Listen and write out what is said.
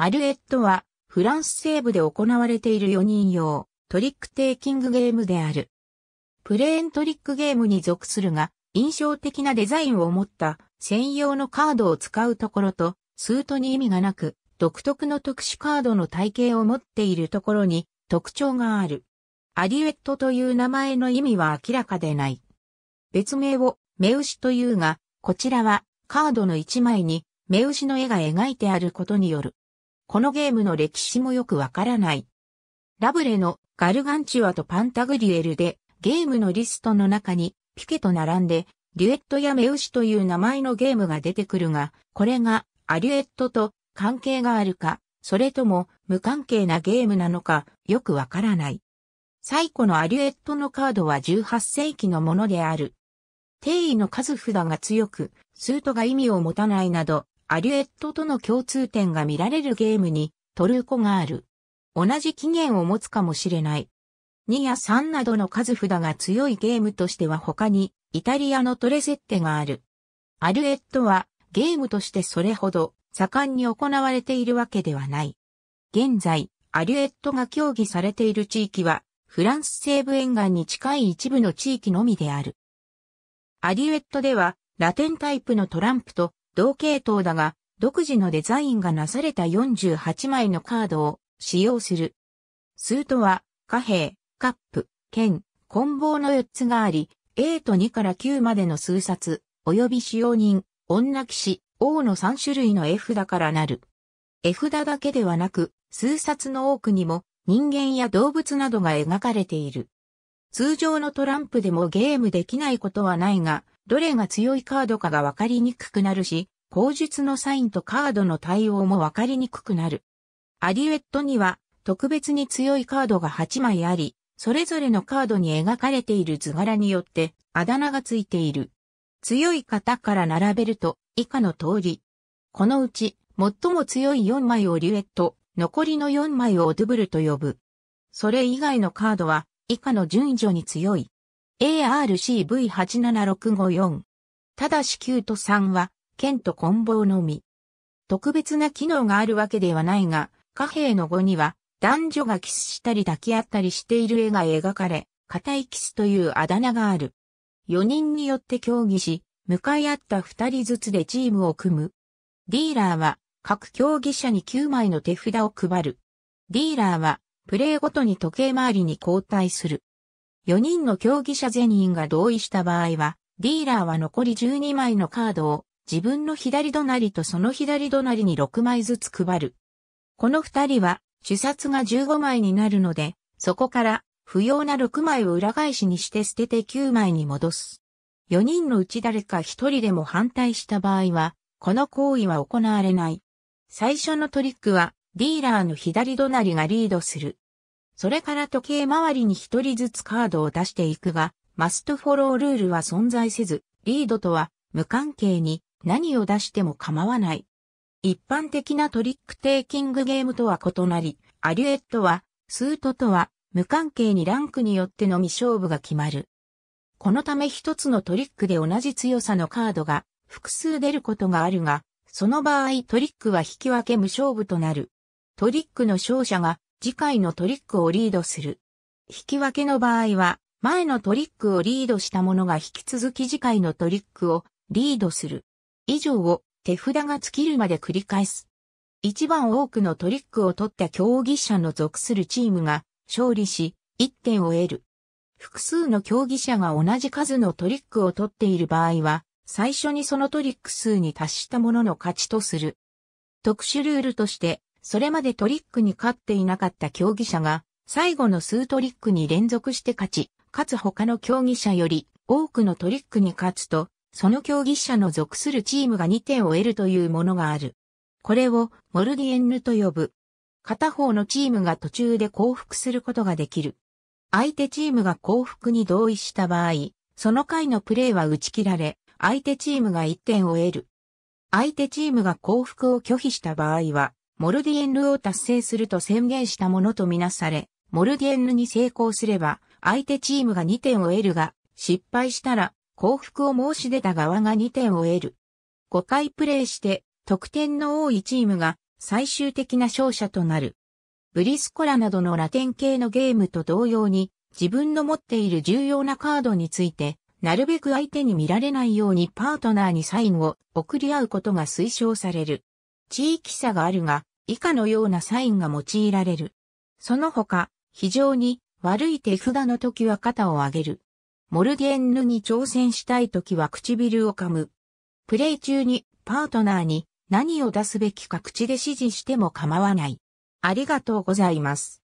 アルエットは、フランス西部で行われている4人用トリックテイキングゲームである。プレーントリックゲームに属するが、印象的なデザインを持った専用のカードを使うところと、スートに意味がなく、独特の特殊カードの体系を持っているところに特徴がある。アリエットという名前の意味は明らかでない。別名を目牛というが、こちらはカードの1枚に目牛の絵が描いてあることによるこのゲームの歴史もよくわからない。ラブレのガルガンチュアとパンタグリエルでゲームのリストの中にピケと並んでデュエットやメウシという名前のゲームが出てくるが、これがアリュエットと関係があるか、それとも無関係なゲームなのかよくわからない。最古のアリュエットのカードは18世紀のものである。定位の数札が強く、スートが意味を持たないなど、アリュエットとの共通点が見られるゲームにトルコがある。同じ起源を持つかもしれない。2や3などの数札が強いゲームとしては他にイタリアのトレセッテがある。アリュエットはゲームとしてそれほど盛んに行われているわけではない。現在、アリュエットが競技されている地域はフランス西部沿岸に近い一部の地域のみである。アリュエットではラテンタイプのトランプと同系統だが、独自のデザインがなされた48枚のカードを使用する。スートは、貨幣、カップ、剣、棍棒の4つがあり、A と2から9までの数冊、及び使用人、女騎士、王の3種類の絵札からなる。絵札だけではなく、数冊の多くにも人間や動物などが描かれている。通常のトランプでもゲームできないことはないが、どれが強いカードかがわかりにくくなるし、口述のサインとカードの対応もわかりにくくなる。アリュエットには特別に強いカードが8枚あり、それぞれのカードに描かれている図柄によってあだ名がついている。強い方から並べると以下の通り。このうち最も強い4枚をリュエット、残りの4枚をオドゥブルと呼ぶ。それ以外のカードは以下の順序に強い。ARCV87654。ただし9と3は、剣と棍棒のみ。特別な機能があるわけではないが、貨幣の語には、男女がキスしたり抱き合ったりしている絵が描かれ、固いキスというあだ名がある。4人によって協議し、向かい合った2人ずつでチームを組む。ディーラーは、各競技者に9枚の手札を配る。ディーラーは、プレイごとに時計回りに交代する。4人の競技者全員が同意した場合は、ディーラーは残り12枚のカードを自分の左隣とその左隣に6枚ずつ配る。この2人は主殺が15枚になるので、そこから不要な6枚を裏返しにして捨てて9枚に戻す。4人のうち誰か1人でも反対した場合は、この行為は行われない。最初のトリックは、ディーラーの左隣がリードする。それから時計回りに一人ずつカードを出していくが、マストフォロールールは存在せず、リードとは無関係に何を出しても構わない。一般的なトリックテイキングゲームとは異なり、アリュエットは、スートとは無関係にランクによってのみ勝負が決まる。このため一つのトリックで同じ強さのカードが複数出ることがあるが、その場合トリックは引き分け無勝負となる。トリックの勝者が次回のトリックをリードする。引き分けの場合は、前のトリックをリードした者が引き続き次回のトリックをリードする。以上を手札が尽きるまで繰り返す。一番多くのトリックを取った競技者の属するチームが勝利し、1点を得る。複数の競技者が同じ数のトリックを取っている場合は、最初にそのトリック数に達した者の勝ちとする。特殊ルールとして、それまでトリックに勝っていなかった競技者が、最後の数トリックに連続して勝ち、かつ他の競技者より多くのトリックに勝つと、その競技者の属するチームが2点を得るというものがある。これをモルディエンヌと呼ぶ。片方のチームが途中で降伏することができる。相手チームが降伏に同意した場合、その回のプレーは打ち切られ、相手チームが1点を得る。相手チームが降伏を拒否した場合は、モルディエンヌを達成すると宣言したものとみなされ、モルディエンヌに成功すれば、相手チームが2点を得るが、失敗したら、降伏を申し出た側が2点を得る。5回プレーして、得点の多いチームが、最終的な勝者となる。ブリスコラなどのラテン系のゲームと同様に、自分の持っている重要なカードについて、なるべく相手に見られないようにパートナーにサインを送り合うことが推奨される。地域差があるが、以下のようなサインが用いられる。その他、非常に悪い手札の時は肩を上げる。モルゲンヌに挑戦したい時は唇を噛む。プレイ中にパートナーに何を出すべきか口で指示しても構わない。ありがとうございます。